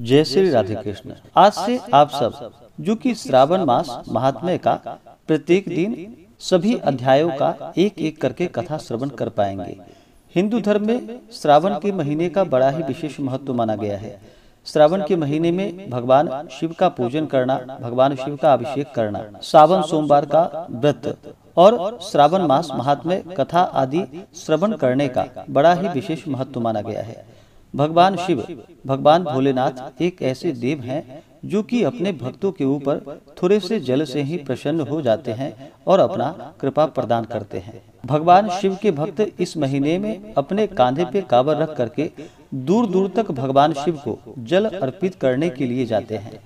जय श्री राधे कृष्ण आज से आप सब जो कि श्रावण मास महात्म्य का प्रत्येक दिन सभी अध्यायों का एक एक करके कथा श्रवण कर पाएंगे हिंदू धर्म में श्रावण के महीने का बड़ा ही विशेष महत्व माना गया है श्रावण के महीने में भगवान शिव का पूजन करना भगवान शिव का अभिषेक करना सावन सोमवार का व्रत और श्रावण मास महात्म्य कथा आदि श्रवण करने का बड़ा ही विशेष महत्व माना गया है भगवान शिव भगवान भोलेनाथ एक ऐसे देव हैं जो कि अपने भक्तों के ऊपर थोड़े से जल से ही प्रसन्न हो जाते हैं और अपना कृपा प्रदान करते हैं भगवान शिव के भक्त इस महीने में अपने कांधे पे कावर रख करके दूर दूर तक भगवान शिव को जल अर्पित करने के लिए जाते हैं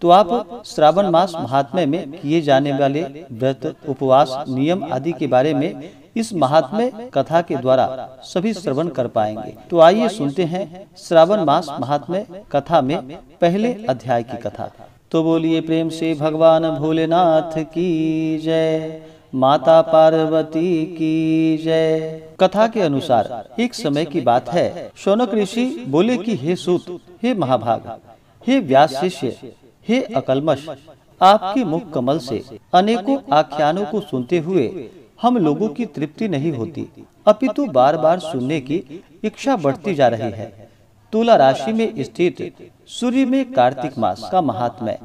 तो आप तो श्रावण मास महात्म्य में किए जाने वाले व्रत उपवास नियम आदि के बारे में इस महात्म्य कथा के द्वारा सभी श्रवण कर पाएंगे तो आइए सुनते हैं श्रावण मास महात्म्य कथा में पहले अध्याय की कथा तो बोलिए प्रेम से भगवान भोलेनाथ की जय माता पार्वती की जय कथा के अनुसार एक समय की बात है शौनक ऋषि बोले कि हे सूत हे महाभाग हे व्यास शिष्य हे अकलमश आपके मुख कमल से अनेकों आख्यानों को सुनते हुए हम लोगों की तृप्ति नहीं होती अपितु बार बार सुनने की इच्छा बढ़ती जा रही है तुला राशि में स्थित सूर्य में कार्तिक मास का महात्म्य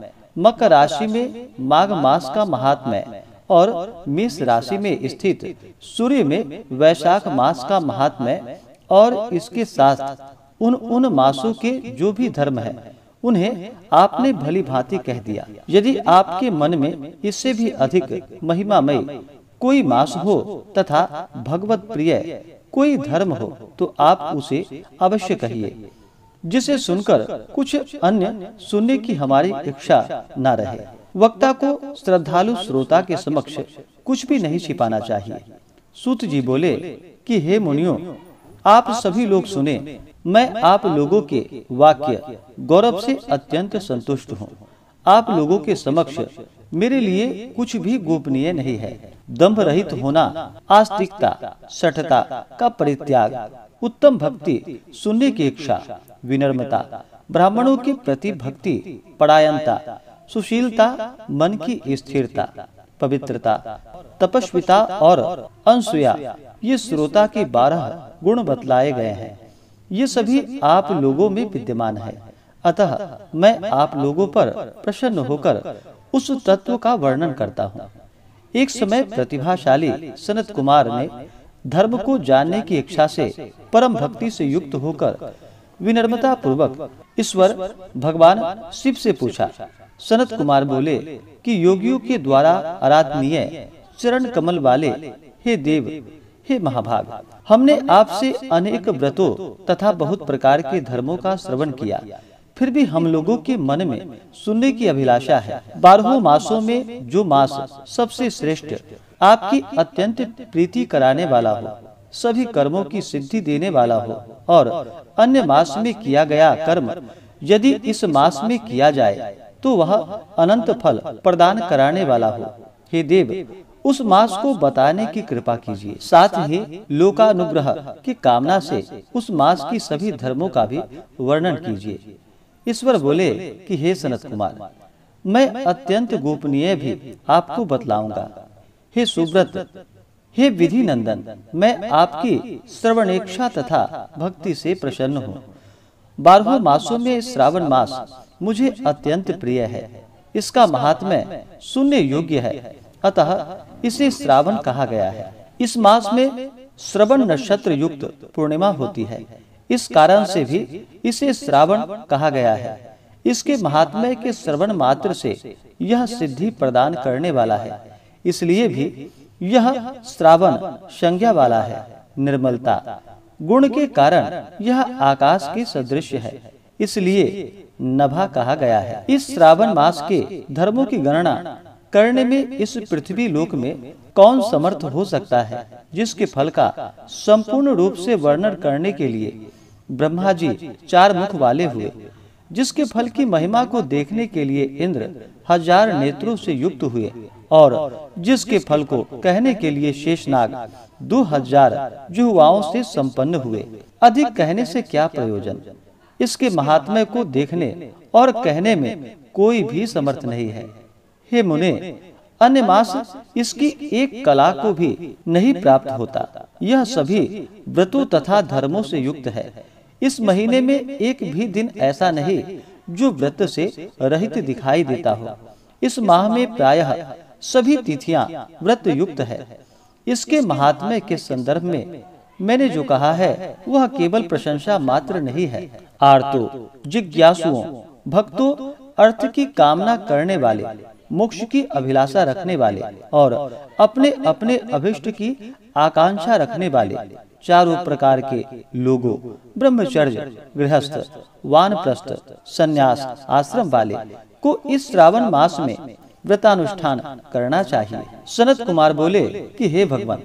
मकर राशि में माघ मास का महात्म्य और मेष राशि में स्थित सूर्य में वैशाख मास का महात्म्य और इसके साथ उन उन मासों के जो भी धर्म है उन्हें आपने भली भांति कह दिया यदि आपके मन में इससे भी अधिक महिमामय कोई मास हो तथा भगवत प्रिय कोई धर्म हो तो आप उसे अवश्य कहिए जिसे सुनकर कुछ अन्य सुनने की हमारी इच्छा न रहे वक्ता को श्रद्धालु श्रोता के समक्ष कुछ भी नहीं छिपाना चाहिए सूत जी बोले कि हे मुनियो आप सभी लोग सुने मैं आप लोगों के वाक्य गौरव से अत्यंत संतुष्ट हूँ आप लोगों के समक्ष मेरे लिए कुछ भी गोपनीय नहीं है दम्भ रहित होना आस्तिकता सठता का परित्याग उत्तम भक्ति सुनने की इच्छा विनम्रता ब्राह्मणों के प्रति भक्ति परायणता सुशीलता मन की स्थिरता पवित्रता तपस्विता और अनसुया ये श्रोता के बारह गुण बतलाए गए हैं ये सभी आप लोगों में विद्यमान है अतः मैं आप लोगों पर प्रसन्न होकर उस तत्व का वर्णन करता हूँ एक समय प्रतिभाशाली सनत कुमार ने धर्म को जानने की इच्छा से परम भक्ति से युक्त होकर विनम्रता पूर्वक ईश्वर भगवान शिव से पूछा सनत कुमार बोले कि योगियों के द्वारा आराधनीय चरण कमल वाले हे देव हे महाभाग हमने आपसे अनेक व्रतों तथा बहुत प्रकार के धर्मों का श्रवण किया फिर भी हम लोगों के मन में सुनने की अभिलाषा है बारहों मासों में जो मास सबसे श्रेष्ठ आपकी अत्यंत प्रीति कराने वाला हो सभी कर्मों की सिद्धि देने वाला हो और अन्य मास में किया गया कर्म यदि इस मास में किया जाए तो, तो वह अनंत फल प्रदान कराने वाला हो हे देव उस मास को बताने की कृपा कीजिए साथ ही लोकानुग्रह की कामना से उस मास की सभी धर्मों का भी वर्णन कीजिए ईश्वर बोले कि हे सनत कुमार मैं अत्यंत गोपनीय भी आपको बतलाऊंगा हे सुब्रत हे विधि नंदन मैं आपकी श्रवणेक्षा तथा भक्ति से प्रसन्न हूँ बारह मासों में श्रावण मास मुझे अत्यंत प्रिय है इसका महात्म्य शून्य योग्य है अतः इसे श्रावण कहा गया है इस मास में श्रवण नक्षत्र युक्त पूर्णिमा होती है इस कारण से भी इसे श्रावण कहा गया है इसके महात्मा के श्रवण मात्र से यह सिद्धि प्रदान करने वाला है इसलिए भी यह श्रावण संज्ञा वाला है निर्मलता गुण के कारण यह आकाश के सदृश है इसलिए नभा कहा गया है इस श्रावण मास के धर्मों की गणना करने में इस पृथ्वी लोक में कौन समर्थ हो सकता है जिसके फल का संपूर्ण रूप से वर्णन करने के लिए ब्रह्मा जी चार मुख वाले हुए जिसके फल की महिमा को देखने के लिए इंद्र हजार नेत्रों से युक्त हुए और जिसके फल को कहने के लिए शेषनाग दो हजार जुहुआओं से संपन्न हुए अधिक कहने से क्या प्रयोजन इसके महात्मा को देखने और कहने में कोई भी समर्थ नहीं है हे मुने अन्य मास इसकी एक कला को भी नहीं प्राप्त होता यह सभी व्रतों तथा धर्मों से युक्त है इस महीने में एक भी दिन ऐसा नहीं जो व्रत से रहित दिखाई देता हो इस माह में प्रायः सभी तिथियां व्रत युक्त है इसके महात्म्य के संदर्भ में मैंने जो कहा है वह केवल प्रशंसा मात्र नहीं है आर्तो जिज्ञासुओं भक्तों अर्थ की कामना करने वाले मोक्ष की अभिलाषा रखने वाले और अपने अपने अभिष्ट की आकांक्षा रखने वाले चारों प्रकार के लोगों ब्रह्मचर्य गृहस्थ वानप्रस्थ सन्यास आश्रम वाले को इस श्रावण मास में व्रतानुष्ठान करना चाहिए सनत कुमार बोले कि हे भगवान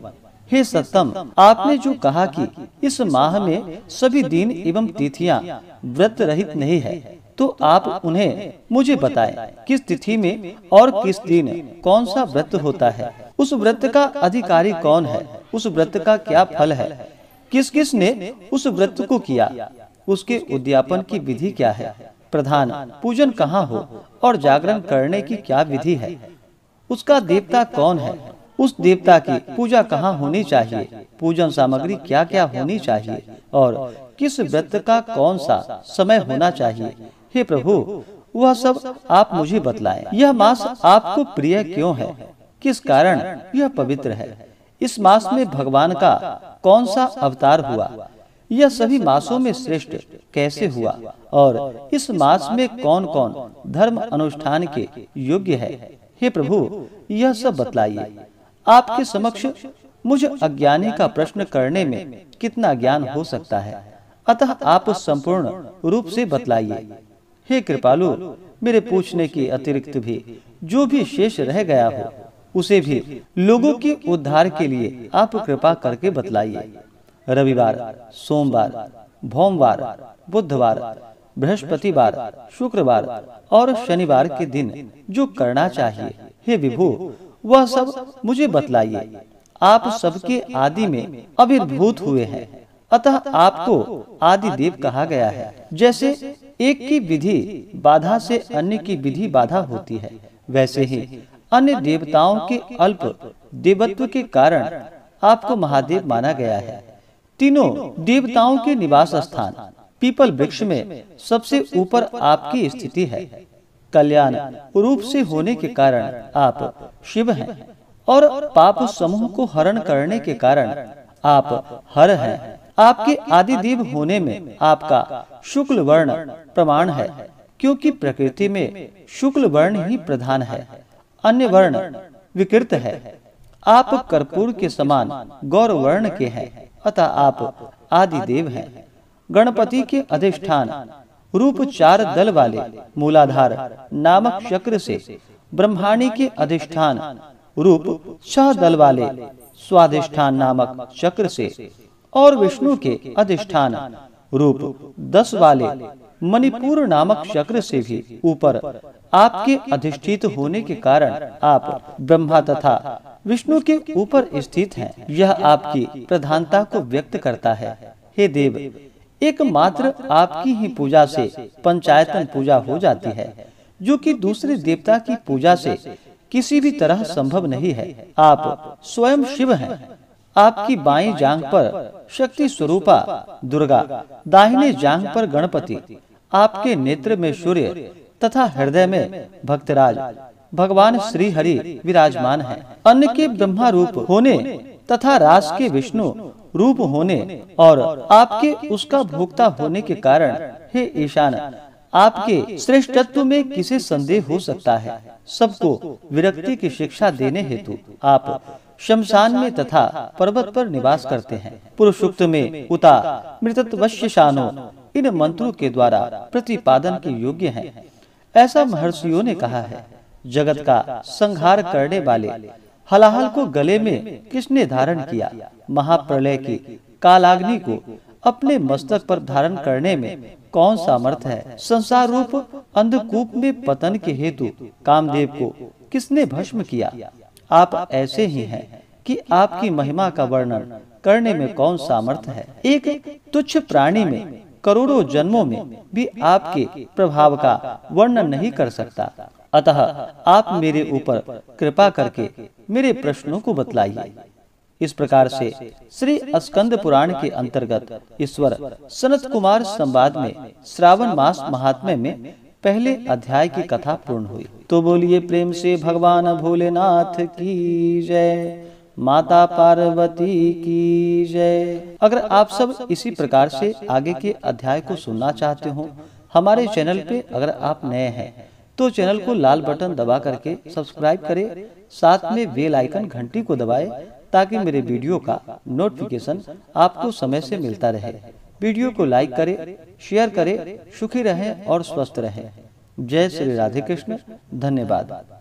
हे सत्तम आपने जो कहा कि इस माह में सभी दिन एवं तिथियां व्रत रहित नहीं है तो आप उन्हें मुझे बताएं किस तिथि में और किस दिन कौन सा व्रत होता है उस व्रत का अधिकारी कौन है उस व्रत का क्या फल है किस किस ने उस व्रत को किया उसके उद्यापन की विधि क्या है प्रधान पूजन कहाँ हो और जागरण करने की क्या विधि है उसका देवता कौन है उस देवता की पूजा कहाँ होनी चाहिए पूजन सामग्री क्या क्या होनी चाहिए और किस व्रत का कौन सा समय होना चाहिए हे प्रभु वह सब आप मुझे बतलाएं। यह मास आपको प्रिय क्यों है किस कारण यह पवित्र है इस मास में भगवान का कौन सा अवतार हुआ यह सभी मासों में श्रेष्ठ कैसे हुआ और इस मास में कौन कौन धर्म अनुष्ठान के योग्य है हे प्रभु यह सब बतलाइए आपके समक्ष मुझे अज्ञानी का प्रश्न करने में कितना ज्ञान हो सकता है अतः आप संपूर्ण रूप से बतलाइए हे कृपालु मेरे पूछने के अतिरिक्त भी जो भी शेष रह गया हो उसे भी लोगों के उद्धार के लिए आप कृपा करके बतलाइए रविवार सोमवार भोमवार बुधवार बृहस्पतिवार शुक्रवार और शनिवार के दिन जो करना चाहिए हे विभु वह सब मुझे बतलाइए आप सबके आदि में अभिभूत हुए हैं अतः आपको आदि देव कहा गया है जैसे एक की विधि बाधा से अन्य की विधि बाधा होती है वैसे ही अन्य देवताओं के अल्प देवत्व के कारण आपको महादेव माना गया है तीनों देवताओं के निवास स्थान पीपल वृक्ष में सबसे ऊपर आपकी स्थिति है कल्याण रूप से होने के कारण आप शिव हैं और पाप समूह को हरण करने के कारण आप हर हैं आपके आदि देव होने में आपका शुक्ल वर्ण प्रमाण है क्योंकि प्रकृति में शुक्ल वर्ण ही प्रधान है अन्य वर्ण विकृत है आप कर्पूर के समान गौर वर्ण के हैं अतः आप आदि देव हैं गणपति के अधिष्ठान रूप चार दल वाले मूलाधार नामक चक्र से ब्रह्माणी के अधिष्ठान रूप छह दल वाले स्वाधिष्ठान नामक चक्र से और विष्णु के अधिष्ठान रूप दस वाले मणिपुर नामक चक्र से भी ऊपर आपके अधिष्ठित होने के कारण आप ब्रह्मा तथा विष्णु के ऊपर स्थित हैं। यह आपकी प्रधानता को व्यक्त करता है हे देव एकमात्र आपकी ही पूजा से पंचायतन पूजा हो जाती है जो कि दूसरे देवता की पूजा से किसी भी तरह संभव नहीं है आप स्वयं शिव हैं। आपकी बाई जांग पर शक्ति स्वरूपा दुर्गा दाहिने जांग पर गणपति आपके नेत्र में सूर्य तथा हृदय में भक्तराज भगवान श्री हरि विराजमान है अन्य के ब्रह्मा रूप होने तथा रास के विष्णु रूप होने और आपके उसका भोक्ता होने के कारण हे ईशान आपके श्रेष्ठत्व में किसे संदेह हो सकता है सबको विरक्ति की शिक्षा देने हेतु आप शमशान में तथा पर्वत पर निवास करते हैं पुरुषोक्त में उता मृतत्वश्य शानो इन मंत्रों के द्वारा प्रतिपादन के योग्य हैं। ऐसा महर्षियों ने कहा है जगत का संहार करने वाले हलाहल को गले में किसने धारण किया महाप्रलय की कालाग्नि को अपने मस्तक पर धारण करने में कौन सामर्थ है संसार रूप अंधकूप में पतन के हेतु कामदेव को किसने भस्म किया आप ऐसे ही हैं कि आपकी महिमा का वर्णन करने में कौन सामर्थ है एक तुच्छ प्राणी में करोड़ों जन्मों में भी आपके प्रभाव का वर्णन नहीं कर सकता अतः आप मेरे ऊपर कृपा करके मेरे प्रश्नों को बतलाइए इस प्रकार से श्री स्कंद पुराण के अंतर्गत ईश्वर सनत कुमार संवाद में श्रावण मास महात्म्य में पहले अध्याय की कथा पूर्ण हुई तो बोलिए प्रेम से भगवान भोलेनाथ की जय माता पार्वती की जय अगर आप सब इसी प्रकार से आगे के अध्याय को सुनना चाहते हो हमारे चैनल पे अगर आप नए हैं तो चैनल को लाल बटन दबा करके सब्सक्राइब करें साथ में बेल आइकन घंटी को दबाएं ताकि मेरे वीडियो का नोटिफिकेशन आपको समय से मिलता रहे वीडियो को लाइक करें शेयर करें सुखी रहें और स्वस्थ रहें जय श्री राधे कृष्ण धन्यवाद